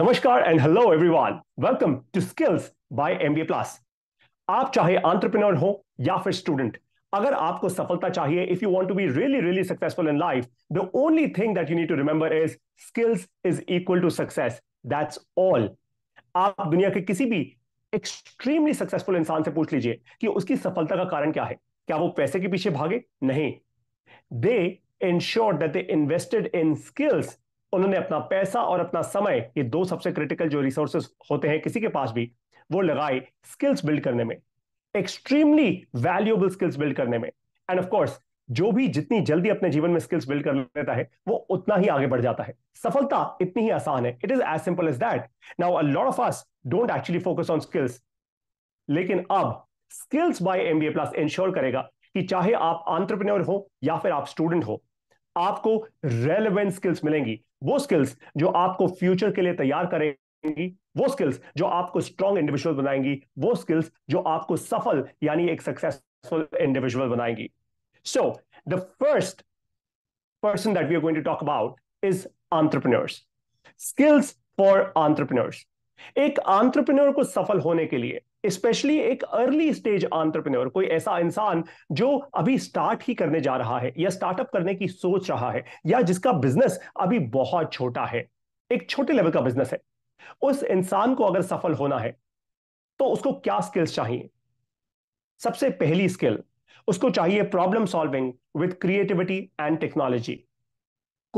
नमस्कार and hello everyone welcome to skills by MBA plus आप चाहे एंटरप्रेन्योर हो या फिर स्टूडेंट अगर आपको सफलता चाहिए if you want to be really really successful in life the only thing that you need to remember is skills is equal to success that's all आप दुनिया के किसी भी एक्सट्रीमली सक्सेसफुल इंसान से पूछ लीजिए कि उसकी सफलता का कारण क्या है क्या वो पैसे के पीछे भागे नहीं they ensure that they invested in skills उन्होंने अपना पैसा और अपना समय ये दो सबसे क्रिटिकल जो रिसोर्सेस होते हैं किसी के पास भी वो लगाए स्किल्स बिल्ड करने में एक्सट्रीमली वैल्यूएबल स्किल्स बिल्ड करने में एंड ऑफ कोर्स जो भी जितनी जल्दी अपने जीवन में स्किल्स बिल्ड कर लेता है वो उतना ही आगे बढ़ जाता है सफलता इतनी ही आसान है it is as simple as that now a lot of us don't actually focus on skills लेकिन अब skills by MBA plus ensure करेगा कि चाहे आप आंट्रप्रनोर हो या फिर आप स्टूडेंट हो आपको रेलिवेंट स्किल्स मिलेंगी वो स्किल्स जो आपको फ्यूचर के लिए तैयार करेंगी वो स्किल्स जो आपको स्ट्रांग इंडिविजुअल बनाएंगी वो स्किल्स जो आपको सफल यानी एक सक्सेसफुल इंडिविजुअल बनाएंगी so the first person that we are going to talk about is entrepreneurs. Skills for entrepreneurs. एक entrepreneur को सफल होने के लिए स्पेशली एक अर्ली स्टेज आंट्रप्रनोर कोई ऐसा इंसान जो अभी स्टार्ट ही करने जा रहा है या स्टार्टअप करने की सोच रहा है या जिसका बिजनेस अभी बहुत छोटा है एक छोटे लेवल का बिजनेस है उस इंसान को अगर सफल होना है तो उसको क्या स्किल्स चाहिए सबसे पहली स्किल उसको चाहिए problem solving with creativity and technology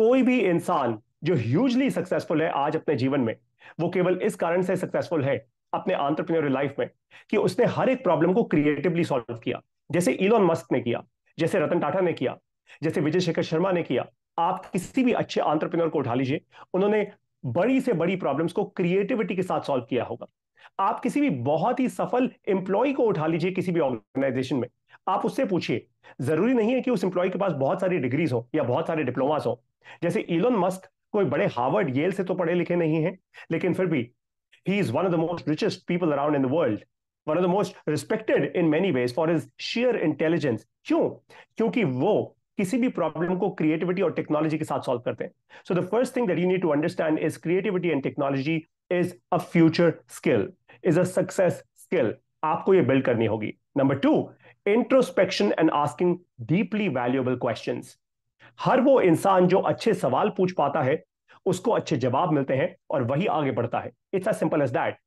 कोई भी इंसान जो ह्यूजली सक्सेसफुल है आज अपने जीवन में वो केवल इस कारण से सक्सेसफुल है अपने ऑन्टरप्रनोरियल लाइफ में कि उसने हर एक प्रॉब्लम को क्रिएटिवली सॉल्व किया जैसे इलोन मस्क ने किया जैसे रतन टाटा ने किया जैसे विजय शेखर शर्मा ने किया आप किसी भी अच्छे आंट्रप्रन्योर को उठा लीजिए उन्होंने बड़ी से बड़ी प्रॉब्लम्स को क्रिएटिविटी के साथ सॉल्व किया होगा आप किसी भी बहुत ही सफल एम्प्लॉय को उठा लीजिए किसी भी ऑर्गेनाइजेशन में आप उससे पूछिए जरूरी नहीं है कि उस एम्प्लॉय के पास बहुत सारी डिग्रीज हो या बहुत सारे डिप्लोमास हो जैसे इलोन मस्क कोई बड़े हार्वर्ड येल से तो पढ़े लिखे नहीं है लेकिन फिर भी he's one of the most richest people around in the world one of the most respected in many ways for his sheer intelligence kyun क्योंकि wo किसी भी प्रॉब्लम को क्रिएटिविटी और टेक्नोलॉजी के साथ सॉल्व करते हैं so the first thing that you need to understand is creativity and technology is a future skill is a success skill आपको ये बिल्ड करनी होगी number two introspection and asking deeply valuable question हर वो इंसान जो अच्छे सवाल पूछ पाता है उसको अच्छे जवाब मिलते हैं और वही आगे बढ़ता है it's as simple as that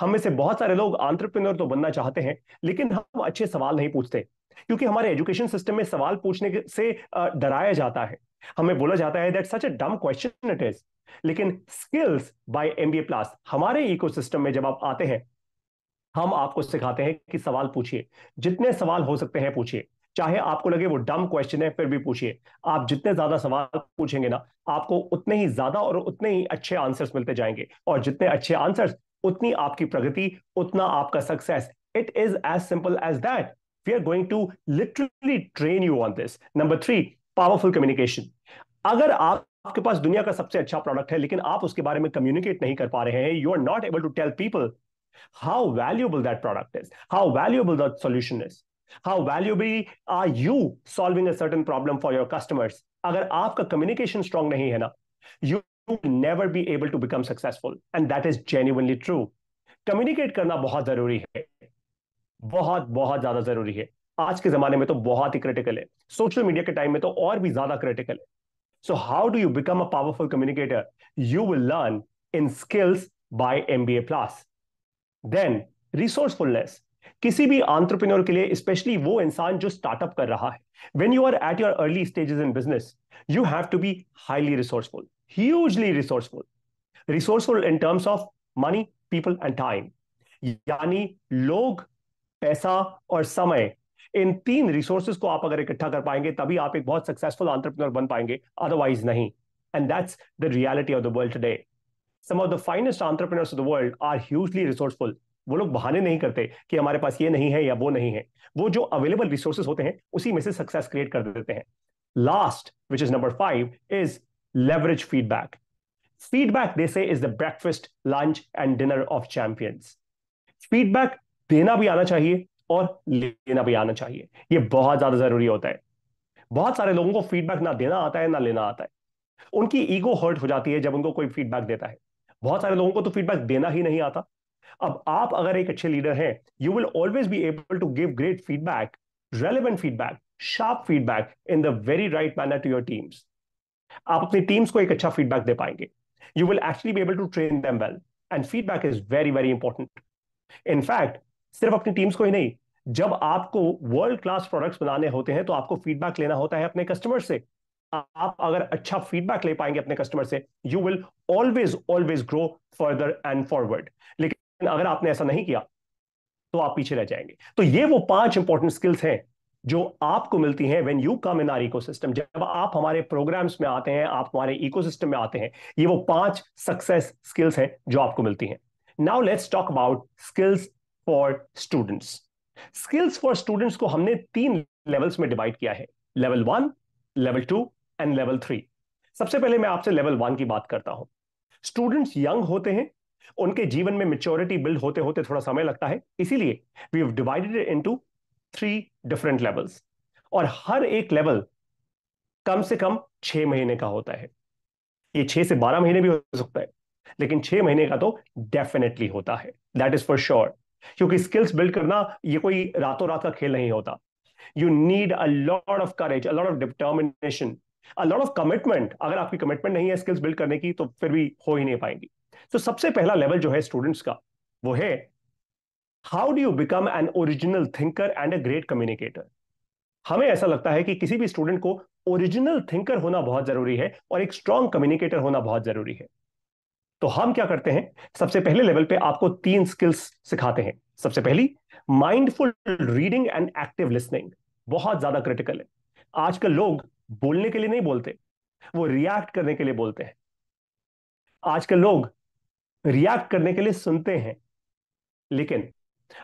हम में से बहुत सारे लोग आंट्रप्रनोर तो बनना चाहते हैं लेकिन हम अच्छे सवाल नहीं पूछते क्योंकि हमारे एजुकेशन सिस्टम में सवाल पूछने से डराया जाता है हमें बोला जाता है that such a dumb question it is लेकिन स्किल्स बाय एमबीए प्लस हमारे इकोसिस्टम में जब आप आते हैं हम आपको सिखाते हैं कि सवाल पूछिए जितने सवाल हो सकते हैं पूछिए चाहे आपको लगे वो डम क्वेश्चन है फिर भी पूछिए आप जितने ज्यादा सवाल पूछेंगे ना आपको उतने ही ज्यादा और उतने ही अच्छे आंसर्स मिलते जाएंगे और जितने अच्छे आंसर्स उतनी आपकी प्रगति उतना आपका success it is as simple as that we are going to literally train you on this number three powerful communication अगर आप आपके पास दुनिया का सबसे अच्छा प्रोडक्ट है लेकिन आप उसके बारे में कम्युनिकेट नहीं कर पा रहे हैं you are not able to tell people how valuable that product is how valuable that solution is how valuable are you solving a certain problem for your customers agar aapka communication strong nahi hai na you will never be able to become successful and that is genuinely true communicate karna bahut zaruri hai bahut bahut zyada zaruri hai आज के जमाने में तो बहुत ही critical है social media के time में तो और भी ज्यादा क्रिटिकल है so how do you become a powerful communicator you will learn in skills by MBA plus. Then resourcefulness. किसी भी आंट्रप्रनोर के लिए स्पेशली वो इंसान जो स्टार्टअप कर रहा है when you are at your early stages in business you have to be highly resourceful hugely resourceful resourceful in terms of money people and time यानी लोग पैसा और समय इन तीन रिसोर्सेज को आप अगर इकट्ठा कर पाएंगे तभी आप एक बहुत सक्सेसफुल आंट्रप्रनोर बन पाएंगे अदरवाइज नहीं and that's the reality of the world today some of the finest entrepreneurs of the world are hugely resourceful वो लोग बहाने नहीं करते कि हमारे पास ये नहीं है या वो नहीं है वो जो अवेलेबल रिसोर्सेज होते हैं उसी में से सक्सेस क्रिएट कर देते हैं last which is number five is leverage feedback feedback they say is the breakfast lunch and dinner of champions feedback देना भी आना चाहिए और लेना भी आना चाहिए ये बहुत ज्यादा जरूरी होता है बहुत सारे लोगों को फीडबैक ना देना आता है ना लेना आता है उनकी ईगो हर्ट हो जाती है जब उनको कोई फीडबैक देता है बहुत सारे लोगों को तो फीडबैक देना ही नहीं आता अब आप अगर एक अच्छे लीडर हैं you will always be able to give great feedback relevant feedback sharp feedback in the very right manner to your teams आप अपनी टीम्स को एक अच्छा फीडबैक दे पाएंगे you will actually be able to train them well and feedback is very very important in fact सिर्फ अपनी teams को ही नहीं जब आपको वर्ल्ड क्लास प्रोडक्ट्स बनाने होते हैं तो आपको फीडबैक लेना होता है अपने कस्टमर से आप अगर अच्छा फीडबैक ले पाएंगे अपने कस्टमर से you will always always grow further and forward लेकिन अगर आपने ऐसा नहीं किया तो आप पीछे रह जाएंगे तो ये वो पांच इंपॉर्टेंट स्किल्स हैं जो आपको मिलती हैं when you come in our ecosystem जब आप हमारे प्रोग्राम्स में आते हैं आप हमारे इकोसिस्टम में आते हैं ये वो पांच सक्सेस स्किल्स हैं जो आपको मिलती हैं now let's talk about skills for students skills for students को हमने तीन लेवल्स में डिवाइड किया है level one level two and level three सबसे पहले मैं आपसे लेवल वन की बात करता हूं स्टूडेंट्स यंग होते हैं उनके जीवन में मेच्योरिटी बिल्ड होते होते थोड़ा समय लगता है इसीलिए we have divided to three different levels और हर एक लेवल कम से कम छह महीने का होता है ये छह से बारह महीने भी हो सकता है लेकिन छह महीने का तो डेफिनेटली होता है दैट इज फॉर श्योर क्योंकि स्किल्स बिल्ड करना ये कोई रातों रात का खेल नहीं होता you need a lot of courage a lot of determination a lot of commitment अगर आपकी कमिटमेंट नहीं है स्किल्स बिल्ड करने की तो फिर भी हो ही नहीं पाएंगी तो सबसे पहला लेवल जो है स्टूडेंट्स का वो है how do you become an original thinker and a great communicator हमें ऐसा लगता है कि किसी भी स्टूडेंट को ओरिजिनल थिंकर होना बहुत जरूरी है और एक स्ट्रॉन्ग कम्युनिकेटर होना बहुत जरूरी है तो हम क्या करते हैं सबसे पहले लेवल पे आपको तीन स्किल्स सिखाते हैं सबसे पहली mindful reading and active listening बहुत ज्यादा क्रिटिकल है आजकल लोग बोलने के लिए नहीं बोलते वो रिएक्ट करने के लिए बोलते हैं आजकल लोग रिएक्ट करने के लिए सुनते हैं लेकिन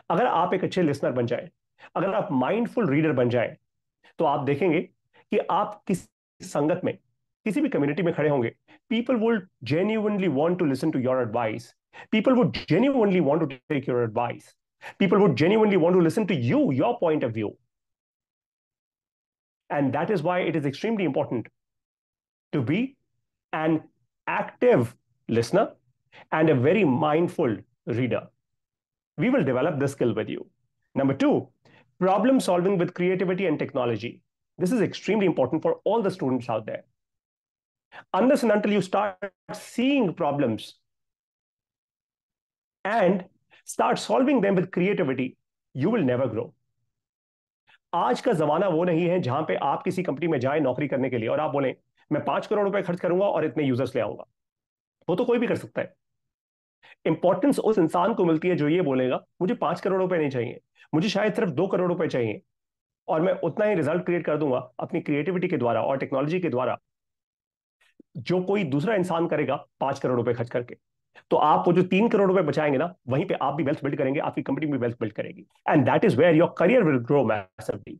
अगर आप एक अच्छे लिसनर बन जाए अगर आप माइंडफुल रीडर बन जाए तो आप देखेंगे कि आप किस संगत में किसी भी कम्युनिटी में खड़े होंगे people would genuinely want to listen to your advice people would genuinely want to take your advice people would genuinely want to listen to you your point of view and that is why it is extremely important to be an active listener and a very mindful reader. We will develop this skill with you. Number two, problem solving with creativity and technology. This is extremely important for all the students out there. Unless and until you start seeing problems and start solving them with creativity, you will never grow. आज का जमाना वो नहीं है जहां पे आप किसी कंपनी में जाए नौकरी करने के लिए और आप बोले मैं पांच करोड़ रुपए खर्च करूंगा और इतने यूजर्स ले आऊंगा वो तो कोई भी कर सकता है इंपॉर्टेंस उस इंसान को मिलती है जो ये बोलेगा मुझे पांच करोड़ रुपए नहीं चाहिए मुझे शायद सिर्फ दो करोड़ रुपए चाहिए और मैं उतना ही रिजल्ट क्रिएट कर दूंगा अपनी क्रिएटिविटी के द्वारा और टेक्नोलॉजी के द्वारा जो कोई दूसरा इंसान करेगा पांच करोड़ रुपए खर्च करके तो आप वो जो तीन करोड़ रुपए बचाएंगे ना वहीं पे आप भी वेल्थ बिल्ड करेंगे आपकी कंपनी भी वेल्थ बिल्ड करेगी and that is where your career will grow massively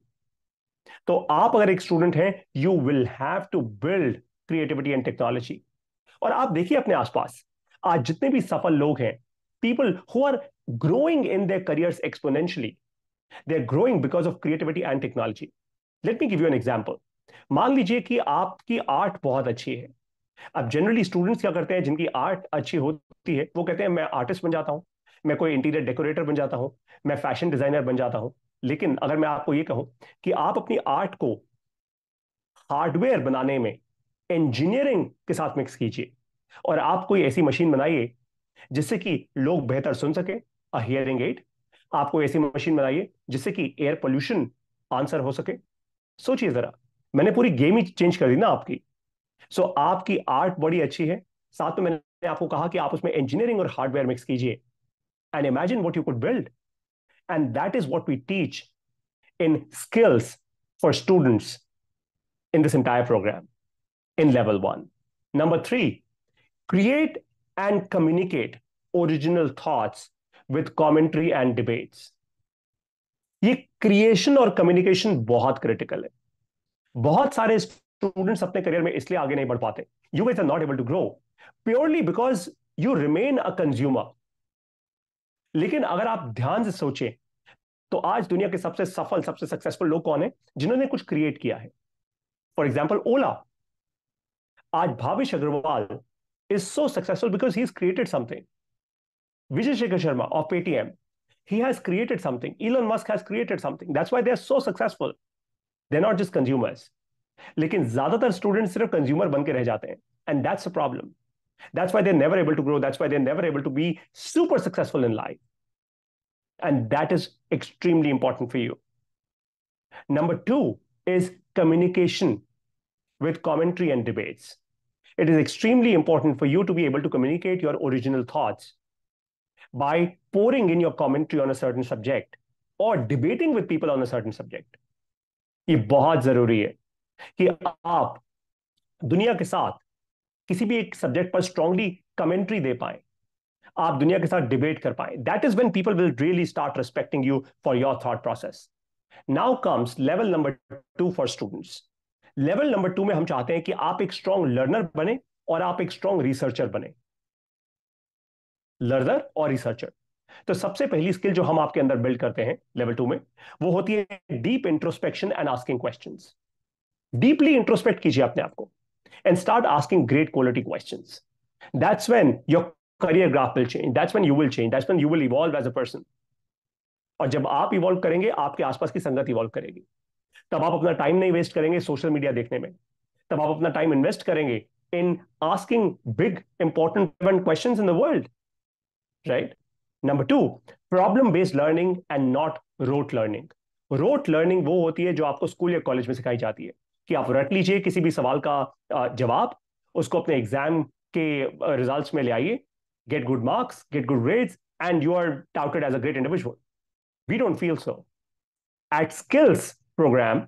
तो आप अगर एक स्टूडेंट हैं you will have to build creativity and technology और आप देखिए अपने आसपास आज जितने भी सफल लोग हैं people who are growing in their careers exponentially they are growing because of creativity and technology let me give you an example मान लीजिए कि आपकी आर्ट बहुत अच्छी है अब जनरली स्टूडेंट्स क्या करते हैं जिनकी आर्ट अच्छी होती है वो कहते हैं मैं आर्टिस्ट बन जाता हूं मैं कोई इंटीरियर डेकोरेटर बन जाता हूं मैं फैशन डिजाइनर बन जाता हूं लेकिन अगर मैं आपको ये कहूं कि आप अपनी आर्ट को हार्डवेयर बनाने में इंजीनियरिंग के साथ मिक्स कीजिए और आप कोई ऐसी मशीन बनाइए जिससे कि लोग बेहतर सुन सके अ हियरिंग एड आप कोई ऐसी मशीन बनाइए जिससे कि एयर पोल्यूशन आंसर हो सके सोचिए जरा मैंने पूरी गेम ही चेंज कर दी ना आपकी सो so, आपकी आर्ट बड़ी अच्छी है साथ में मैंने आपको कहा कि आप उसमें इंजीनियरिंग और हार्डवेयर मिक्स कीजिए and imagine what you could build and that is what we teach in skills for students in this entire program in level one number three create and communicate original thoughts with commentary and debates. ये creation और communication बहुत critical है बहुत सारे students अपने career में इसलिए आगे नहीं बढ़ पाते you are not able to grow purely because you remain a consumer लेकिन अगर आप ध्यान से सोचें तो आज दुनिया के सबसे सफल सबसे सक्सेसफुल लोग कौन है जिन्होंने कुछ क्रिएट किया है फॉर एग्जाम्पल ओला आज Bhavish Agarwal is so successful because he's created something. Vijay Shekhar Sharma of ATM, he has created something. Elon Musk has created something. That's why they're so successful. They're not just consumers. Lekin zyadatar students sirf consumer banke reh jate hain. And that's the problem. That's why they're never able to grow. That's why they're never able to be super successful in life. And that is extremely important for you. Number two is communication with commentary and debates it is extremely important for you to be able to communicate your original thoughts by pouring in your commentary on a certain subject or debating with people on a certain subject. ये बहुत जरूरी है कि आप दुनिया के साथ किसी भी एक सब्जेक्ट पर स्ट्रांगली कमेंट्री debate पाए आप दुनिया के साथ डिबेट कर पाए that is when people will really start respecting you for your thought process now comes level number level number two में हम चाहते हैं कि आप एक स्ट्रांग लर्नर बने और आप एक स्ट्रांग रिसर्चर बने लर्नर और रिसर्चर तो सबसे पहली स्किल जो हम आपके अंदर बिल्ड करते हैं लेवल टू में वो होती है deep introspection and asking question deeply introspect कीजिए अपने आपको and start asking great quality question that's when your career graph will change that's when you will change that's when you will evolve as a person और जब आप evolve करेंगे आपके आसपास की संगत इवॉल्व करेगी तब आप अपना टाइम नहीं वेस्ट करेंगे सोशल मीडिया देखने में तब आप अपना टाइम इन्वेस्ट करेंगे in asking big important question in the world right number two problem based learning and not rote learning rote learning वो होती है जो आपको स्कूल या कॉलेज में सिखाई जाती है कि आप रट लीजिए किसी भी सवाल का जवाब उसको अपने एग्जाम के रिजल्ट्स में ले आइए get good marks get good grades and you are touted as a great individual we don't feel so at skills program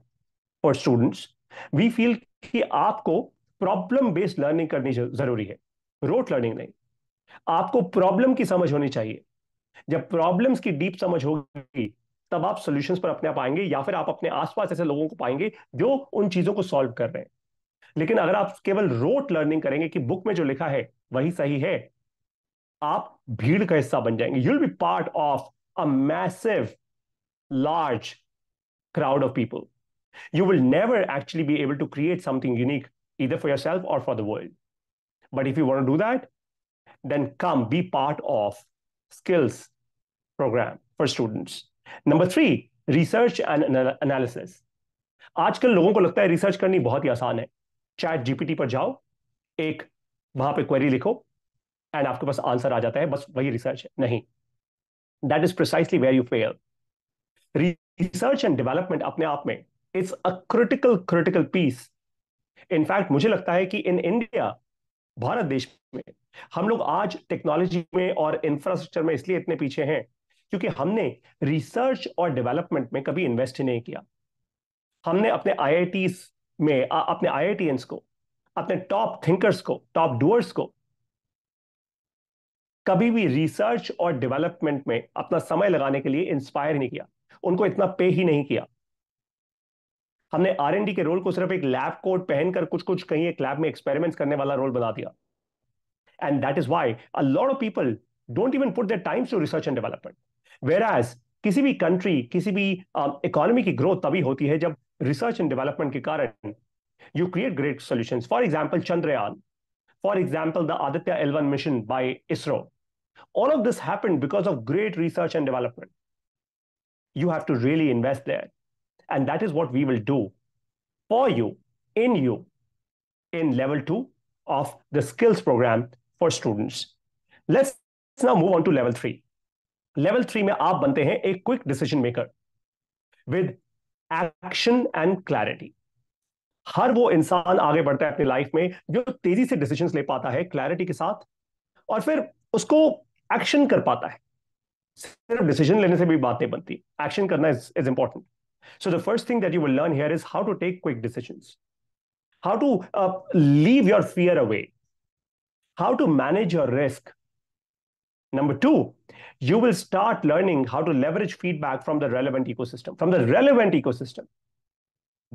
for students we feel कि आपको प्रॉब्लम बेस्ड लर्निंग करनी जरूरी है रोट लर्निंग नहीं आपको प्रॉब्लम की समझ होनी चाहिए जब प्रॉब्लम्स की डीप समझ होगी तब आप सॉल्यूशंस पर अपने आप आएंगे या फिर आप अपने आसपास ऐसे लोगों को पाएंगे जो उन चीजों को सॉल्व कर रहे हैं लेकिन अगर आप केवल रोट लर्निंग करेंगे कि बुक में जो लिखा है वही सही है आप भीड़ का हिस्सा बन जाएंगे you'll be part of a massive large crowd of people. You will never actually be able to create something unique either for yourself or for the world. But if you want to do that, then come be part of skills program for students. Number three, research and analysis. आजकल लोगों को लगता है research करनी बहुत ही आसान है chat GPT पर जाओ एक वहां पे क्वेरी लिखो एंड आपके पास आंसर आ जाता है बस वही रिसर्च है नहीं that is precisely where you fail research and development अपने आप में it's a critical critical piece in fact मुझे लगता है कि इन इंडिया भारत देश में हम लोग आज टेक्नोलॉजी में और इंफ्रास्ट्रक्चर में इसलिए इतने पीछे हैं क्योंकि हमने रिसर्च और डेवलपमेंट में कभी इन्वेस्ट नहीं किया हमने अपने आई में आ, अपने आई को अपने टॉप थिंकर्स को टॉप डूअर्स को कभी भी रिसर्च और डेवलपमेंट में अपना समय लगाने के लिए इंस्पायर नहीं किया उनको इतना पे ही नहीं किया हमने आर के रोल को सिर्फ एक लैब कोट पहनकर कुछ कुछ कहीं एक लैब में एक्सपेरिमेंट्स करने वाला रोल बना दिया and that is why a a of people don't even put put times to research and development whereas किसी भी कंट्री किसी भी इकोनॉमी की ग्रोथ तभी होती है जब रिसर्च एंड डेवलपमेंट के कारण you create great solution for example Chandrayaan for example the Aditya L one mission by ISRO all of this happen because of great research and development you have to really invest there. And that is what we will do for you, in you, in level two of the skills program for students. Let's now move on to level three. Level three, में आप बनते हैं एक quick decision maker with action and clarity हर वो इंसान आगे बढ़ता है अपनी लाइफ में जो तेजी से डिसीजंस ले पाता है क्लैरिटी के साथ और फिर उसको एक्शन कर पाता है सिर्फ डिसीजन लेने से भी बात नहीं बनती एक्शन करना is is important so the first thing that you will learn here is how to take quick decision how to leave your fear away how to manage your risk number two you will start learning how to leverage feedback from the relevant ecosystem from the relevant ecosystem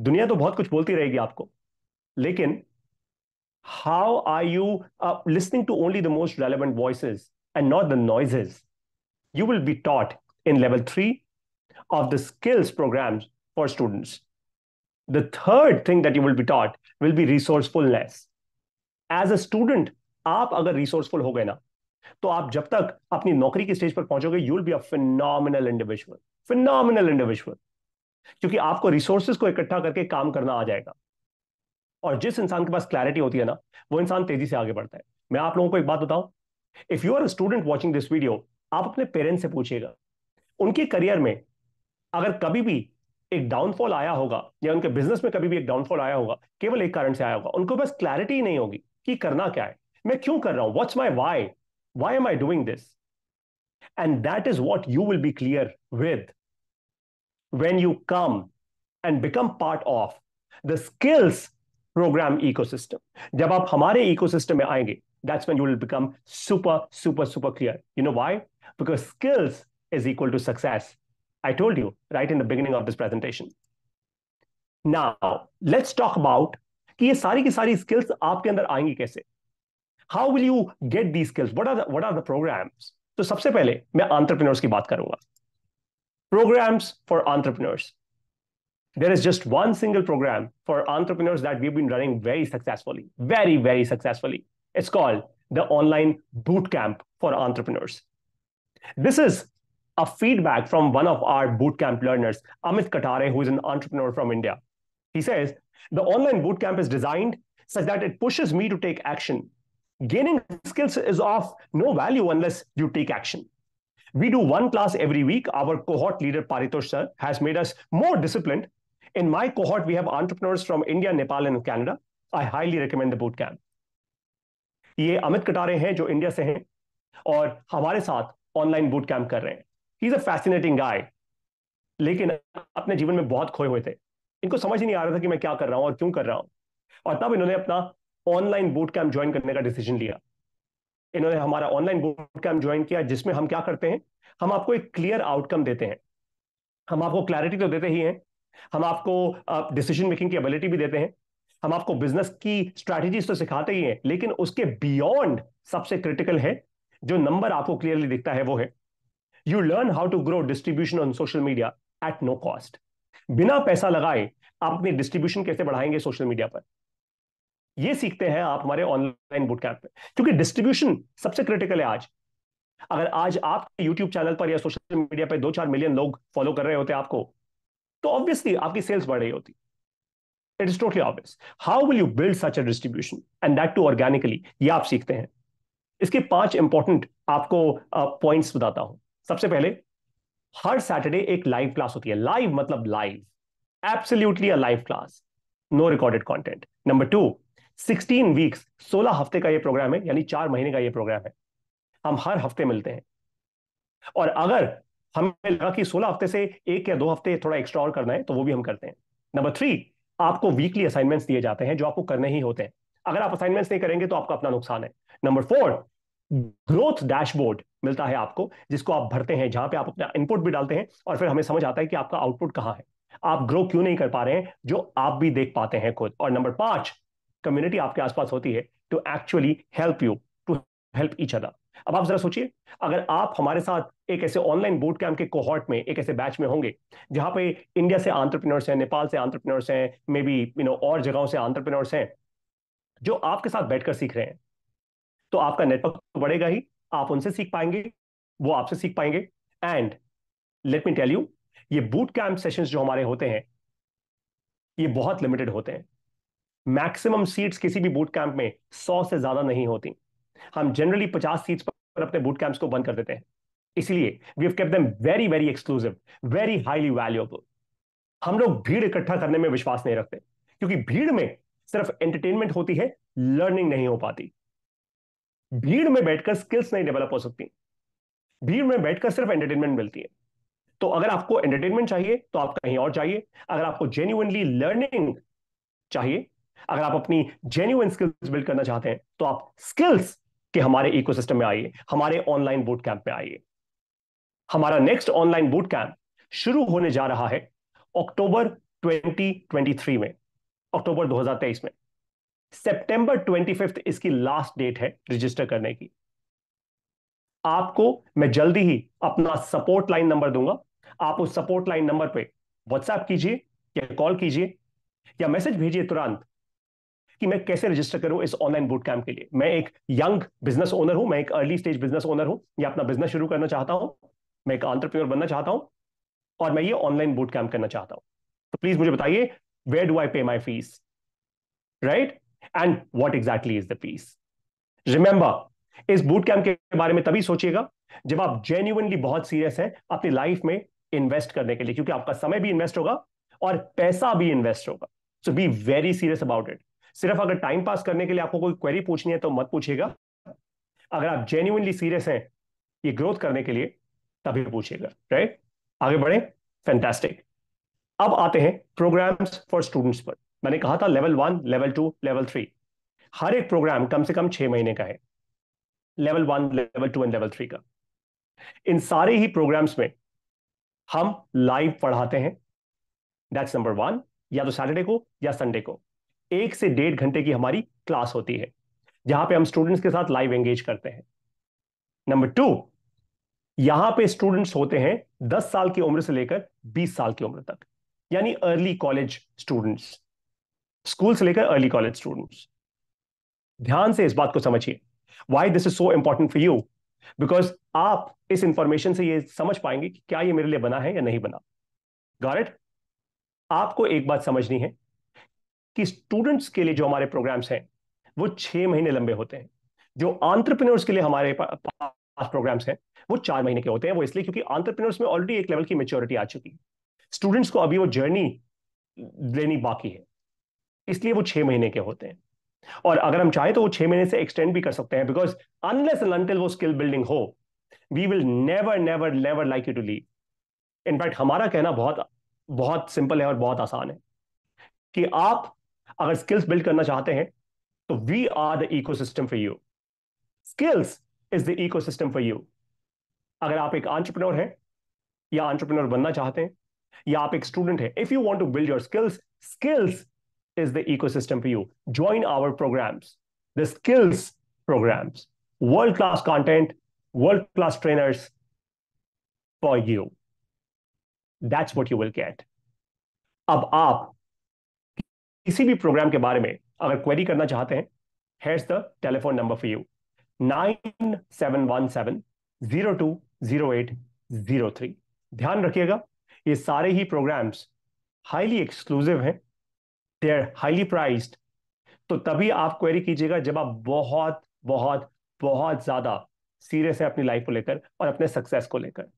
दुनिया तो बहुत कुछ बोलती रहेगी आपको लेकिन how are you listening to only the most relevant voice and not the noises you will be taught in level three of the skills programs for students. The third thing that you will be taught will be resourcefulness. As a student, आप अगर resourceful हो गए ना तो आप जब तक अपनी नौकरी की स्टेज पर पहुंचोगे you will be a phenomenal individual phenomenal individual क्योंकि आपको रिसोर्सेज को इकट्ठा करके काम करना आ जाएगा और जिस इंसान के पास क्लैरिटी होती है ना वो इंसान तेजी से आगे बढ़ता है मैं आप लोगों को एक बात बताऊं if you are a student watching this video आप अपने पेरेंट्स से पूछिएगा उनके करियर में अगर कभी भी एक डाउनफॉल आया होगा या उनके बिजनेस में कभी भी एक डाउनफॉल आया होगा केवल एक कारण से आया होगा उनको बस क्लैरिटी नहीं होगी कि करना क्या है मैं क्यों कर रहा हूं what's my why why am I doing this and that is what you will be clear with when you come and become part of the skills program ecosystem जब आप हमारे इकोसिस्टम में आएंगे that's when you will become super super super clear you know why because skills is equal to success. I told you right in the beginning of this presentation. Now, let's talk about कि ये सारी की सारी skills आपके अंदर आएंगी कैसे how will you get the skills what are what are the programs तो सबसे पहले there is just one single program for entrepreneurs that we've been running very successfully, very, very successfully. It's called the Online Bootcamp for Entrepreneurs. This is a feedback from one of our bootcamp learners, Amit Katare, who is an entrepreneur from India. He says, the online bootcamp is designed such that it pushes me to take action. Gaining skills is of no value unless you take action. We do one class every week. Our cohort leader, Paritosh sir, has made us more disciplined. In my cohort, we have entrepreneurs from India, Nepal, and Canada. I highly recommend the bootcamp. ये अमित कटारे हैं जो India से हैं और हमारे साथ online boot camp कर रहे हैं ही इज अ फैसिनेटिंग गाय लेकिन अपने जीवन में बहुत खोए हुए थे इनको समझ ही नहीं आ रहा था कि मैं क्या कर रहा हूं और क्यों कर रहा हूं और तब इन्होंने अपना ऑनलाइन बूट कैंप ज्वाइन करने का डिसीजन लिया इन्होंने हमारा ऑनलाइन बूट कैंप ज्वाइन किया जिसमें हम क्या करते हैं हम आपको एक क्लियर आउटकम देते हैं हम आपको क्लैरिटी तो देते ही हैं हम आपको डिसीजन मेकिंग की एबिलिटी भी देते हैं हम आपको बिजनेस की स्ट्रैटेजीज तो सिखाते ही हैं लेकिन उसके बियॉन्ड सबसे क्रिटिकल है जो नंबर आपको क्लियरली दिखता है वो है you learn how to grow distribution on social media at no cost बिना पैसा लगाए आप अपनी डिस्ट्रीब्यूशन कैसे बढ़ाएंगे सोशल मीडिया पर ये सीखते हैं आप हमारे ऑनलाइन बुट कैंप में क्योंकि डिस्ट्रीब्यूशन सबसे क्रिटिकल है आज अगर आज आप यूट्यूब चैनल पर या सोशल मीडिया पर दो चार मिलियन लोग फॉलो कर रहे होते आपको तो ऑब्वियसली आपकी सेल्स बढ़ रही होती it is totally obvious how will you build such a distribution and that too organically ये आप सीखते हैं इसके पांच इंपॉर्टेंट आपको पॉइंट्स बताता हूं सबसे पहले हर सैटरडे एक लाइव क्लास होती है लाइव मतलब live absolutely a live class no recorded content number two sixteen weeks सोलह हफ्ते का ये प्रोग्राम है यानी चार महीने का ये प्रोग्राम है हम हर हफ्ते मिलते हैं और अगर हमें लगा कि सोलह हफ्ते से एक या दो हफ्ते थोड़ा एक्स्ट्रा और करना है तो वो भी हम करते हैं नंबर थ्री आपको वीकली असाइनमेंट्स दिए जाते हैं जो आपको करने ही होते हैं अगर आप असाइनमेंट्स नहीं करेंगे तो आपका अपना नुकसान है नंबर फोर ग्रोथ डैशबोर्ड मिलता है आपको जिसको आप भरते हैं जहां पे आप अपना इनपुट भी डालते हैं और फिर हमें समझ आता है कि आपका आउटपुट कहाँ है आप ग्रो क्यों नहीं कर पा रहे हैं जो आप भी देख पाते हैं खुद और नंबर पांच कम्युनिटी आपके आसपास होती है to actually help you to help each other अब आप जरा सोचिए अगर आप हमारे साथ एक ऐसे ऑनलाइन बोर्ड कैम्प के कोहॉर्ट में एक ऐसे बैच में होंगे जहां पे इंडिया से आंट्रप्रनोर्स हैं नेपाल से आंट्रप्रनोर्स हैं मे बी यू नो और जगहों से आंट्रप्रनोर्स हैं जो आपके साथ बैठकर सीख रहे हैं तो आपका नेटवर्क तो बढ़ेगा ही आप उनसे सीख पाएंगे वो आपसे सीख पाएंगे and let me tell you ये बूट कैंप सेशन जो हमारे होते हैं ये बहुत लिमिटेड होते हैं मैक्सिमम सीट्स किसी भी बूट कैंप में सौ से ज्यादा नहीं होती हम जनरली पचास सीट्स पर अपने बूट कैंप्स को बंद कर देते हैं इसलिए we have kept them very very exclusive very highly valuable हम लोग भीड़ इकट्ठा करने में विश्वास नहीं रखते क्योंकि भीड़ में सिर्फ एंटरटेनमेंट होती है लर्निंग नहीं हो पाती हम्म। भीड़ में बैठकर स्किल्स नहीं डेवलप हो सकती भीड़ में बैठकर सिर्फ एंटरटेनमेंट मिलती है तो अगर आपको एंटरटेनमेंट चाहिए तो आप कहीं और जाइए अगर आपको जेन्यूनली लर्निंग चाहिए अगर आप अपनी जेन्यून स्किल्स बिल्ड करना चाहते हैं तो आप स्किल्स के हमारे इकोसिस्टम में आइए हमारे ऑनलाइन बूट कैंप में आइए हमारा नेक्स्ट ऑनलाइन बूट कैंप शुरू होने जा रहा है अक्टूबर 2023 में अक्टूबर 2023 में सितंबर फिफ्थ इसकी लास्ट डेट है रजिस्टर करने की आपको मैं जल्दी ही अपना सपोर्ट लाइन नंबर दूंगा आप उस सपोर्ट लाइन नंबर पे व्हाट्सएप कीजिए या कॉल कीजिए या मैसेज भेजिए तुरंत कि मैं कैसे रजिस्टर करूं इस ऑनलाइन बूट कैंप के लिए मैं एक यंग बिजनेस ओनर हूं मैं एक अर्ली स्टेज बिजनेस ओनर हूं या अपना बिजनेस शुरू करना चाहता हूं मैं एक आंट्रप्रन्योर बनना चाहता हूं और मैं ये ऑनलाइन बूट कैंप करना चाहता हूं तो प्लीज मुझे बताइए where do I pay my fees right and what exactly is the piece remember इस बूट कैंप के बारे में तभी सोचिएगा जब आप जेन्यूनली बहुत सीरियस हैं अपनी लाइफ में इन्वेस्ट करने के लिए क्योंकि आपका समय भी इन्वेस्ट होगा और पैसा भी इन्वेस्ट होगा so be very serious about it सिर्फ अगर टाइम पास करने के लिए आपको कोई क्वेरी पूछनी है तो मत पूछेगा अगर आप जेन्यूनली सीरियस हैं ये ग्रोथ करने के लिए तभी पूछेगा राइट आगे बढ़े फैंटास्टिक अब आते हैं प्रोग्राम्स फॉर स्टूडेंट्स पर मैंने कहा था level one level two level three हर एक प्रोग्राम कम से कम छह महीने का है level one level two and level three का इन सारे ही प्रोग्राम्स में हम लाइव पढ़ाते हैं दैट्स नंबर वन या तो सैटरडे को या संडे को एक से डेढ़ घंटे की हमारी क्लास होती है जहां पे हम स्टूडेंट्स के साथ लाइव एंगेज करते हैं नंबर टू यहां पे स्टूडेंट्स होते हैं दस साल की उम्र से लेकर बीस साल की उम्र तक यानी अर्ली कॉलेज स्टूडेंट्स स्कूल से लेकर अर्ली कॉलेज स्टूडेंट्स ध्यान से इस बात को समझिए why this is so important for you because आप इस इंफॉर्मेशन से ये समझ पाएंगे कि क्या ये मेरे लिए बना है या नहीं बना गारेट आपको एक बात समझनी है कि स्टूडेंट्स के लिए जो हमारे प्रोग्राम्स हैं वो छह महीने लंबे होते हैं जो आंट्रप्रनर्स के लिए हमारे पास प्रोग्राम्स हैं वो चार महीने के होते हैं वो इसलिए क्योंकि आंट्रप्रनर्स में ऑलरेडी एक लेवल की मेच्योरिटी आ चुकी है स्टूडेंट्स को अभी वो जर्नी लेनी बाकी है इसलिए वो छह महीने के होते हैं और अगर हम चाहें तो वो छह महीने से एक्सटेंड भी कर सकते हैं बिकॉज अनलेस अनटिल वो स्किल बिल्डिंग हो we will never never never like you to leave in fact हमारा कहना बहुत बहुत सिंपल है और बहुत आसान है कि आप अगर स्किल्स बिल्ड करना चाहते हैं तो we are the ecosystem for you skills is the ecosystem for you अगर आप एक आंट्रप्रनोर हैं या आंट्रप्रनोर बनना चाहते हैं या आप एक स्टूडेंट हैं if you want to build your skills skills is the ecosystem for you. Join our programs, the skills programs, world class content, world class trainers for you. That's what you will get. अब आप किसी भी programme के बारे में अगर query करना चाहते हैं here's the telephone number for you nine seven one seven zero two zero eight zero three ध्यान रखिएगा ये सारे ही प्रोग्राम्स हाईली एक्सक्लूसिव हैं दे आर हाईली प्राइस्ड तो तभी आप क्वेरी कीजिएगा जब आप बहुत बहुत बहुत ज्यादा सीरियस है अपनी लाइफ को लेकर और अपने सक्सेस को लेकर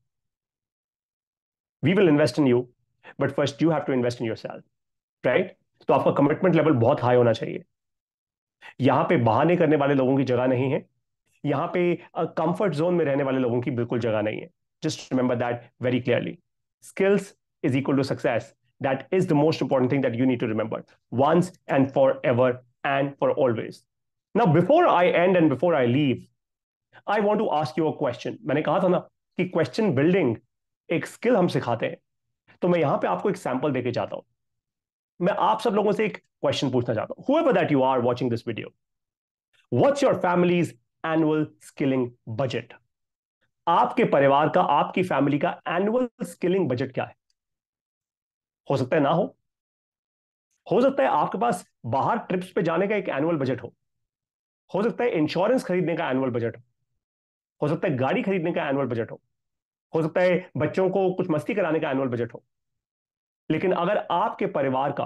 we will invest in you but first you have to invest in yourself right तो आपका कमिटमेंट लेवल बहुत हाई होना चाहिए यहां पे बहाने करने वाले लोगों की जगह नहीं है यहाँ पे कंफर्ट जोन में रहने वाले लोगों की बिल्कुल जगह नहीं है just remember that very clearly skills is equal to success That is the most important thing that you need to remember once and forever and for always. Now, before I end and before I leave, I want to ask you a question. I said that question building is a skill. So I to you an example here. मैं आप सब लोगों से question. Question पूछना चाहता हूं whoever that you are watching this video what's your family's annual skilling budget आपके परिवार का आपकी फैमिली का हो सकता है ना हो हो सकता है आपके पास बाहर ट्रिप्स पे जाने का एक एनुअल बजट हो हो सकता है इंश्योरेंस खरीदने का एनुअल बजट हो हो सकता है गाड़ी खरीदने का एनुअल बजट हो हो सकता है बच्चों को कुछ मस्ती कराने का एनुअल बजट हो लेकिन अगर आपके परिवार का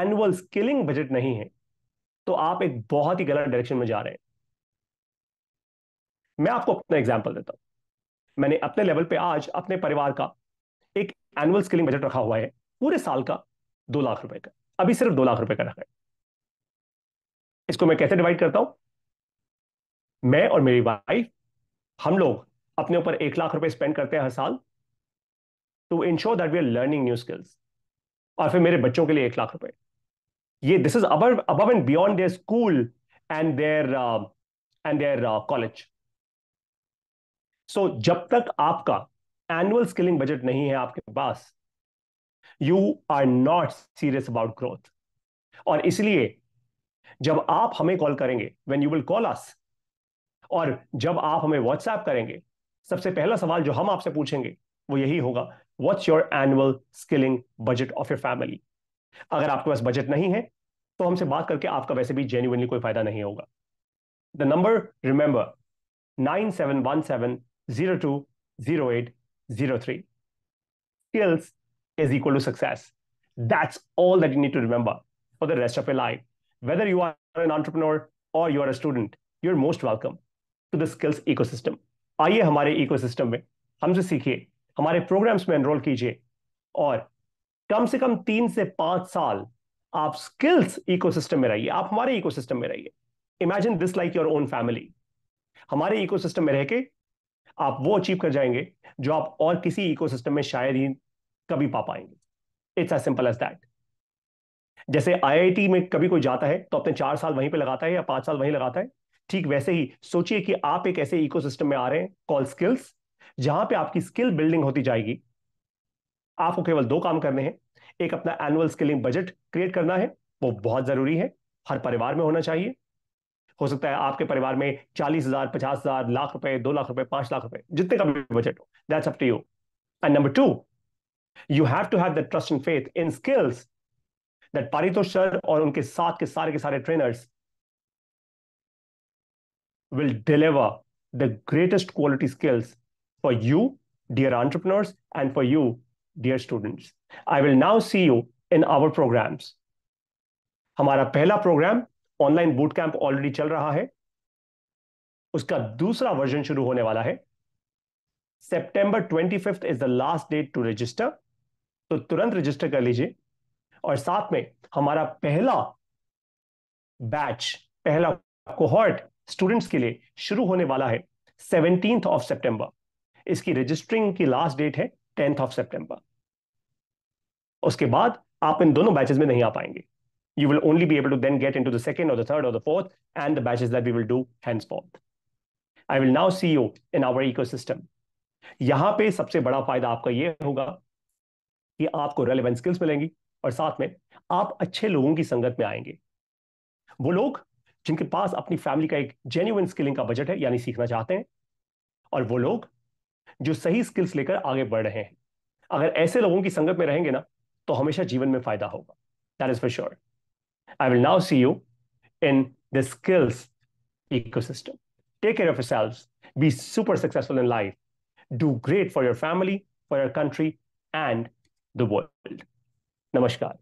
एनुअल स्किलिंग बजट नहीं है तो आप एक बहुत ही गलत डायरेक्शन में जा रहे हैं मैं आपको अपना एग्जाम्पल देता हूं मैंने अपने लेवल पे आज अपने परिवार का एक एनुअल स्किलिंग बजट रखा हुआ है पूरे साल का दो लाख रुपए का अभी सिर्फ दो लाख रुपए का रखा है इसको मैं कैसे डिवाइड करता हूं मैं और मेरी वाइफ हम लोग अपने ऊपर एक लाख रुपए स्पेंड करते हैं हर साल to ensure that we are learning new skills और फिर मेरे बच्चों के लिए एक लाख रुपए ये दिस इज अब अब and beyond their school and their and their college so जब तक आपका एनुअल स्किलिंग बजट नहीं है आपके पास you are not serious about growth और इसलिए जब आप हमें कॉल करेंगे when you will call us और जब आप हमें व्हाट्सएप करेंगे सबसे पहला सवाल जो हम आपसे पूछेंगे वो यही होगा what's your annual skilling budget of your family अगर आपके पास बजट नहीं है तो हमसे बात करके आपका वैसे भी जेन्यूनली कोई फायदा नहीं होगा the number remember nine seven one seven zero two zero eight zero three skills is equal to success. That's all that you need to remember for the rest of your life. Whether you are an entrepreneur or you are a student, you're most welcome to the skills ecosystem. आइए हमारे ecosystem में हमसे सीखिए हमारे programs में enroll कीजिए और कम से कम तीन से पांच साल आप skills ecosystem में रहिए आप हमारे ecosystem में रहिए imagine this like your own family हमारे ecosystem में रह के आप वो अचीव कर जाएंगे जो आप और किसी इकोसिस्टम में शायद ही कभी पा पाएंगे it's as simple as that जैसे आईआईटी में कभी कोई जाता है तो अपने चार साल वहीं पे लगाता है या पांच साल वहीं लगाता है ठीक वैसे ही सोचिए कि आप एक ऐसे इकोसिस्टम में आ रहे हैं कॉल स्किल्स जहां पे आपकी स्किल बिल्डिंग होती जाएगी आपको केवल दो काम करने हैं एक अपना एनुअल स्किलिंग बजट क्रिएट करना है वो बहुत जरूरी है हर परिवार में होना चाहिए हो सकता है आपके परिवार में चालीस हजार पचास हजार लाख रुपए दो लाख रुपए पांच लाख रुपए जितने का भी बजट हो that's up to you and number two You have to have that trust and faith in skills that Paritosh sir और उनके साथ के trainers will deliver the greatest quality skills for you, dear entrepreneurs, and for you, dear students. I will now see you in our programs. Our first program, online bootcamp, already already चल रहा है उसका दूसरा version शुरू होने वाला है 25th is the last date to register तो तुरंत रजिस्टर कर लीजिए और साथ में हमारा पहला बैच पहला कोहर्ट स्टूडेंट्स के लिए शुरू होने वाला है सेवनटीन ऑफ सितंबर इसकी रजिस्ट्रिंग की लास्ट डेट है टेंथ ऑफ सितंबर उसके बाद आप इन दोनों बैचेस में नहीं आ पाएंगे you will only be able to then get in to the second और थर्ड और fourth and the batches that we will do hand forth I will now see you in our echo यहां पर सबसे बड़ा फायदा आपका यह होगा कि आपको रेलिवेंट स्किल्स मिलेंगी और साथ में आप अच्छे लोगों की संगत में आएंगे वो लोग जिनके पास अपनी फैमिली का एक जेन्यून स्किलिंग का बजट है यानी सीखना चाहते हैं और वो लोग जो सही स्किल्स लेकर आगे बढ़ रहे हैं अगर ऐसे लोगों की संगत में रहेंगे ना तो हमेशा जीवन में फायदा होगा that is for sure I will now see you in the skills system take care of yourselves. Be super successful in life do great for your family for your country and The World. Namaskar.